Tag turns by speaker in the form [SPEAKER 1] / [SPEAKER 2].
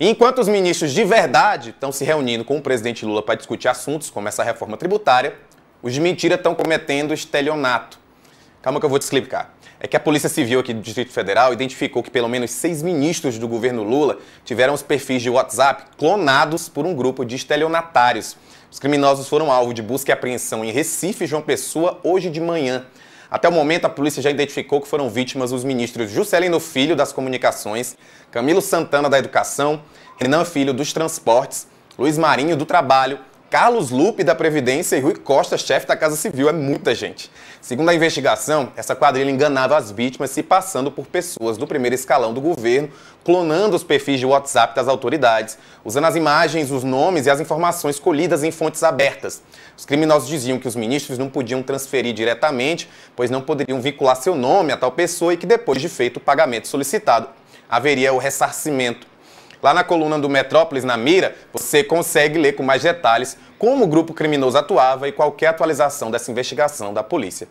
[SPEAKER 1] Enquanto os ministros de verdade estão se reunindo com o presidente Lula para discutir assuntos como essa reforma tributária, os de mentira estão cometendo estelionato. Calma que eu vou te explicar. É que a Polícia Civil aqui do Distrito Federal identificou que pelo menos seis ministros do governo Lula tiveram os perfis de WhatsApp clonados por um grupo de estelionatários. Os criminosos foram alvo de busca e apreensão em Recife João Pessoa hoje de manhã. Até o momento, a polícia já identificou que foram vítimas os ministros Juscelino Filho, das Comunicações, Camilo Santana, da Educação, Renan Filho, dos Transportes, Luiz Marinho, do Trabalho Carlos Lupe, da Previdência, e Rui Costa, chefe da Casa Civil. É muita gente. Segundo a investigação, essa quadrilha enganava as vítimas se passando por pessoas do primeiro escalão do governo, clonando os perfis de WhatsApp das autoridades, usando as imagens, os nomes e as informações colhidas em fontes abertas. Os criminosos diziam que os ministros não podiam transferir diretamente, pois não poderiam vincular seu nome a tal pessoa e que depois de feito o pagamento solicitado, haveria o ressarcimento Lá na coluna do Metrópolis, na Mira, você consegue ler com mais detalhes como o grupo criminoso atuava e qualquer é atualização dessa investigação da polícia.